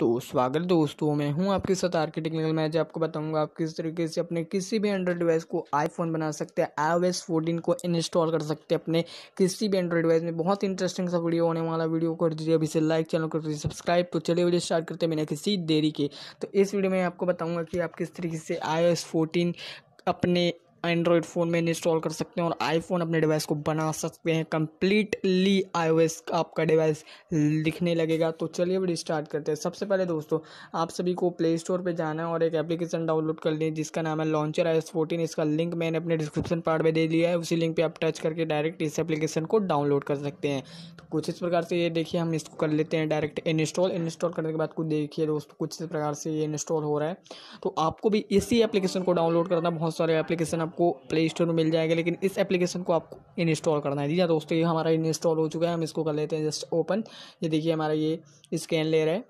तो स्वागत दोस्तों मैं हूं आपके साथ मैं मैच आपको बताऊंगा आप किस तरीके से अपने किसी भी एंड्रॉइड डिवाइस को आईफोन बना सकते हैं आई ओ एस फोर्टीन को इंस्टॉल कर सकते हैं अपने किसी भी एंड्रॉइड डिवाइस में बहुत इंटरेस्टिंग सा वीडियो होने वाला वीडियो कर दीजिए अभी से लाइक चैनल कर दीजिए सब्सक्राइब तो चलिए वीडियो स्टार्ट करते हैं बिना किसी देरी के तो इस वीडियो में आपको बताऊँगा कि आप किस तरीके से आई फोर्टीन अपने एंड्रॉयड फ़ोन में इंस्टॉल कर सकते हैं और आईफोन अपने डिवाइस को बना सकते हैं कम्प्लीटली आई आपका डिवाइस दिखने लगेगा तो चलिए अभी स्टार्ट करते हैं सबसे पहले दोस्तों आप सभी को प्ले स्टोर पर जाना है और एक एप्लीकेशन डाउनलोड कर लें जिसका नाम है लॉन्चर आई एस फोर्टीन इसका लिंक मैंने अपने डिस्क्रिप्शन पार्ट में दे दिया है उसी लिंक पर आप टच करके डायरेक्ट इस एप्लीकेशन को डाउनलोड कर सकते हैं तो कुछ इस प्रकार से ये देखिए हम इसको कर लेते हैं डायरेक्ट इंस्टॉल इंस्टॉल करने के बाद कुछ देखिए दोस्तों कुछ इस प्रकार से ये इंस्टॉल हो रहा है तो आपको भी इसी एप्लीकेशन को डाउनलोड करना बहुत सारे एप्लीकेशन आपको प्ले स्टोर में मिल जाएगा लेकिन इस एप्लीकेशन को आपको इंस्टॉल करना है जी हाँ, दोस्तों ये हमारा इंस्टॉल हो चुका है हम इसको कर लेते हैं जस्ट ओपन ये देखिए हमारा ये स्कैन ले रहा है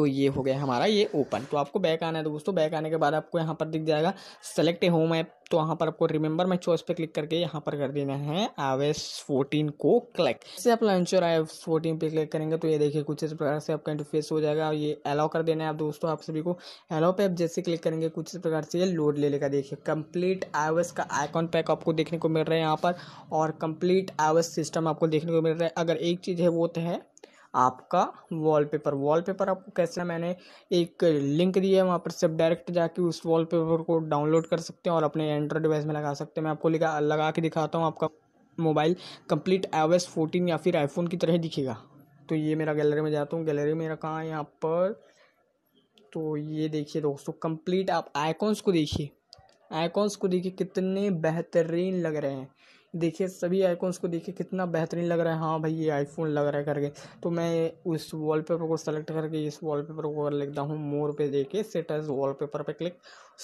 तो ये हो गया हमारा ये ओपन तो आपको बैक आना है तो दोस्तों बैक आने के बाद आपको यहाँ पर दिख जाएगा सेलेक्ट ए होम ऐप तो वहाँ पर आपको रिमेंबर मैं चॉइस पे क्लिक करके यहाँ पर कर देना है आवेस 14 को क्लिक जैसे आप लॉन्चर आई एस फोर्टीन पे क्लिक करेंगे तो ये देखिए कुछ इस प्रकार से आपका इंटरफेस हो जाएगा और ये अलाउ कर देना है आप दोस्तों आप सभी को अलाउ पे आप जैसे क्लिक करेंगे कुछ इस प्रकार से ये लोड ले लेगा देखिए कंप्लीट आई का आइकॉन पैक आपको देखने को मिल रहा है यहाँ पर और कम्प्लीट आई सिस्टम आपको देखने को मिल रहा है अगर एक चीज़ है वो तो है आपका वॉलपेपर वॉलपेपर आपको कैसे मैंने एक लिंक दी है वहाँ पर सिर्फ डायरेक्ट जाके उस वॉलपेपर को डाउनलोड कर सकते हैं और अपने एंड्रॉयड डिवाइस में लगा सकते हैं मैं आपको लगा लगा के दिखाता हूँ आपका मोबाइल कंप्लीट आई फोर्टीन या फिर आईफोन की तरह दिखेगा तो ये मेरा गैलरी में जाता हूँ गैलरी मेरा कहाँ है यहाँ पर तो ये देखिए दोस्तों कंप्लीट आप आइकॉन्स को देखिए आइकॉन्स को देखिए कितने बेहतरीन लग रहे हैं देखिए सभी आइकॉन्स को देखिए कितना बेहतरीन लग रहा है हाँ भाई ये आईफोन लग रहा है करके तो मैं उस वॉलपेपर को सेलेक्ट करके इस वॉलपेपर को कर लिखता हूँ मोर पे देके सेटस वॉलपेपर पे क्लिक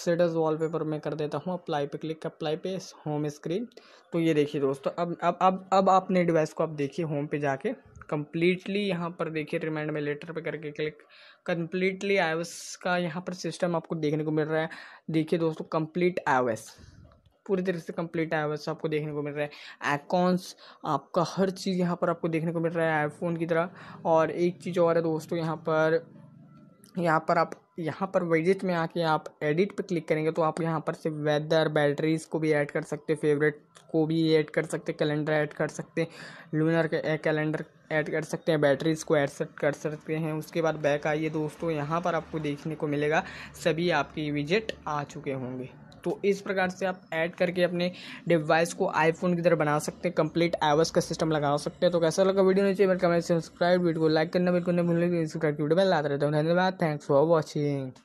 सेटस वॉलपेपर में कर देता हूँ अप्लाई पे क्लिक अप्लाई पे होम स्क्रीन तो ये देखिए दोस्तों अब अब अब अब अपने डिवाइस को आप देखिए होम पे जाके कम्प्लीटली यहाँ पर देखिए रिमाइंड में लेटर पे करके क्लिक कम्प्लीटली आई का यहाँ पर सिस्टम आपको देखने को मिल रहा है देखिए दोस्तों कम्प्लीट आई पूरी तरह से कंप्लीट आईओएस आपको देखने को मिल रहा है आइकॉन्स आपका हर चीज़ यहाँ पर आपको देखने को मिल रहा है आईफोन की तरह और एक चीज़ और है दोस्तों यहाँ पर यहाँ पर आप यहाँ पर वेजिट में आके आप एडिट पे क्लिक करेंगे तो आप यहाँ पर से वेदर बैटरीज को भी ऐड कर सकते फेवरेट को भी ऐड कर सकते कैलेंडर ऐड कर सकते लूनर के कैलेंडर ऐड कर सकते हैं बैटरीज को ऐड कर सकते हैं उसके बाद बैक आइए दोस्तों यहाँ पर आपको देखने को मिलेगा सभी आपके विजिट आ चुके होंगे तो इस प्रकार से आप ऐड करके अपने डिवाइस को आईफोन की तरह बना सकते हैं कंप्लीट आईवस का सिस्टम लगा सकते हैं तो कैसा लगा वीडियो नीचे मेरे कमेंट सब्सक्राइब वीडियो को लाइक करना बिल्कुल नहीं भूलेंगे इंस्टाग्राम की वीडियो में लाते रहता हैं धन्यवाद थैंक्स फॉर वॉचिंग